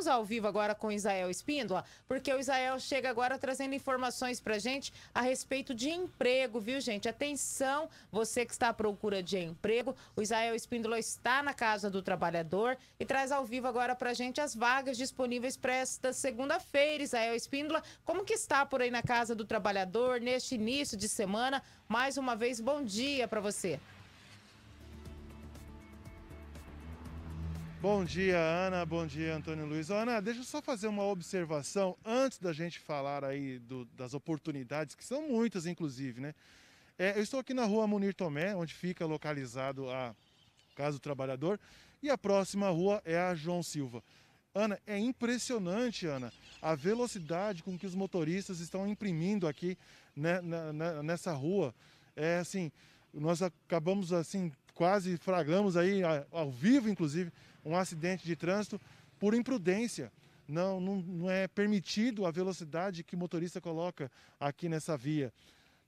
Estamos ao vivo agora com Israel Espíndola, porque o Israel chega agora trazendo informações para gente a respeito de emprego, viu, gente? Atenção, você que está à procura de emprego. O Israel Espíndola está na Casa do Trabalhador e traz ao vivo agora para gente as vagas disponíveis para esta segunda-feira. Israel Espíndola, como que está por aí na Casa do Trabalhador neste início de semana? Mais uma vez, bom dia para você. Bom dia, Ana. Bom dia, Antônio Luiz. Ana, deixa eu só fazer uma observação antes da gente falar aí do, das oportunidades, que são muitas, inclusive, né? É, eu estou aqui na rua Munir Tomé, onde fica localizado a Casa do Trabalhador, e a próxima rua é a João Silva. Ana, é impressionante, Ana, a velocidade com que os motoristas estão imprimindo aqui né, na, na, nessa rua. É assim, nós acabamos assim quase flagramos aí, ao vivo inclusive, um acidente de trânsito por imprudência. Não, não, não é permitido a velocidade que o motorista coloca aqui nessa via.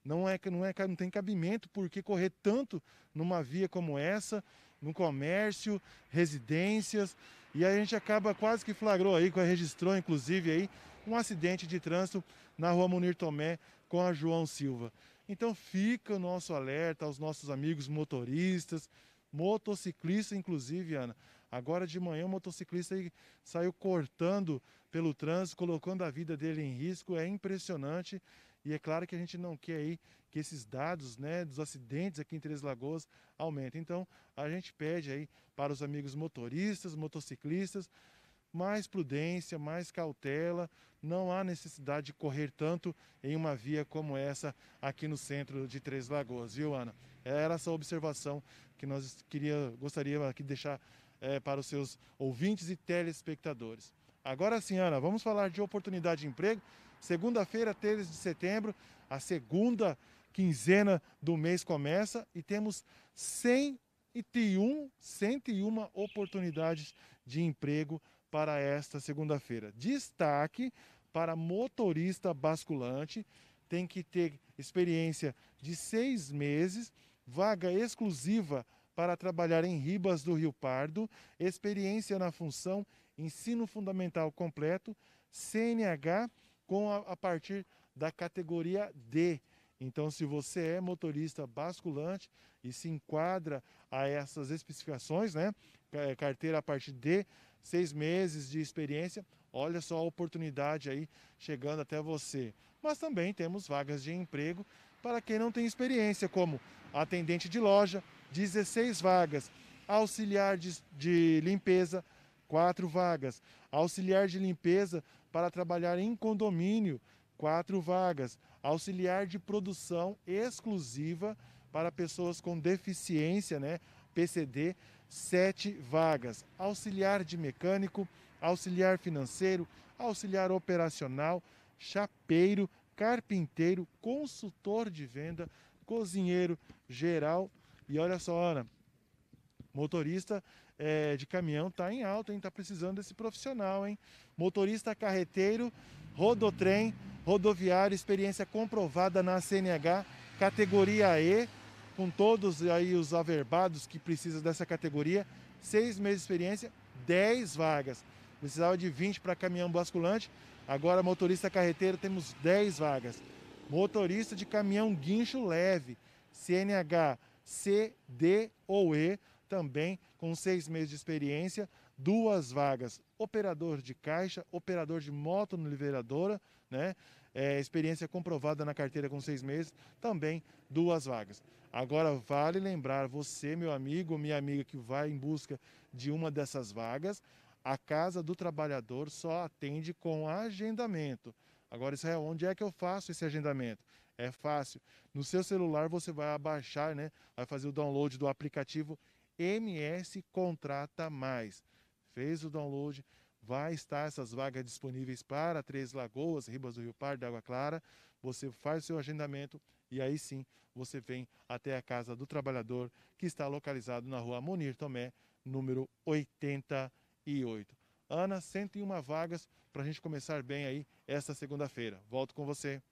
Não, é, não, é, não tem cabimento porque correr tanto numa via como essa, no comércio, residências, e a gente acaba quase que flagrou aí, registrou inclusive aí um acidente de trânsito na rua Munir Tomé com a João Silva. Então fica o nosso alerta aos nossos amigos motoristas, motociclistas inclusive, Ana. Agora de manhã, o motociclista saiu cortando pelo trânsito, colocando a vida dele em risco. É impressionante. E é claro que a gente não quer aí que esses dados né, dos acidentes aqui em Três Lagoas aumentem. Então, a gente pede aí para os amigos motoristas, motociclistas, mais prudência, mais cautela. Não há necessidade de correr tanto em uma via como essa aqui no centro de Três Lagoas, viu, Ana? Era essa observação que nós queria, gostaria aqui de deixar é, para os seus ouvintes e telespectadores. Agora sim, Ana, vamos falar de oportunidade de emprego. Segunda-feira, 13 de setembro, a segunda quinzena do mês começa e temos e 101 oportunidades de emprego para esta segunda-feira. Destaque para motorista basculante, tem que ter experiência de seis meses, vaga exclusiva para trabalhar em Ribas do Rio Pardo, experiência na função ensino fundamental completo, CNH com a, a partir da categoria D. Então, se você é motorista basculante e se enquadra a essas especificações, né, carteira a partir de seis meses de experiência. Olha só a oportunidade aí chegando até você. Mas também temos vagas de emprego para quem não tem experiência, como atendente de loja, 16 vagas, auxiliar de, de limpeza, 4 vagas, auxiliar de limpeza para trabalhar em condomínio, 4 vagas, auxiliar de produção exclusiva para pessoas com deficiência, né? PCD, sete vagas. Auxiliar de mecânico, auxiliar financeiro, auxiliar operacional, chapeiro, carpinteiro, consultor de venda, cozinheiro geral. E olha só, Ana, motorista é, de caminhão está em alta, Está precisando desse profissional, hein? Motorista carreteiro, rodotrem, rodoviário, experiência comprovada na CNH, categoria E com todos aí os averbados que precisam dessa categoria, seis meses de experiência, dez vagas. Precisava de 20 para caminhão basculante, agora motorista carreteiro temos 10 vagas. Motorista de caminhão guincho leve, CNH C, D ou E, também com seis meses de experiência, duas vagas. Operador de caixa, operador de moto no Liberadora, né? é, experiência comprovada na carteira com seis meses, também duas vagas. Agora, vale lembrar você, meu amigo, minha amiga, que vai em busca de uma dessas vagas, a Casa do Trabalhador só atende com agendamento. Agora, isso é onde é que eu faço esse agendamento? É fácil. No seu celular você vai abaixar, né? Vai fazer o download do aplicativo MS Contrata Mais. Fez o download, vai estar essas vagas disponíveis para Três Lagoas, Ribas do Rio Pardo, Água Clara. Você faz o seu agendamento e aí sim você vem até a Casa do Trabalhador, que está localizado na rua Monir Tomé, número 88. Ana, 101 vagas para a gente começar bem aí esta segunda-feira. Volto com você.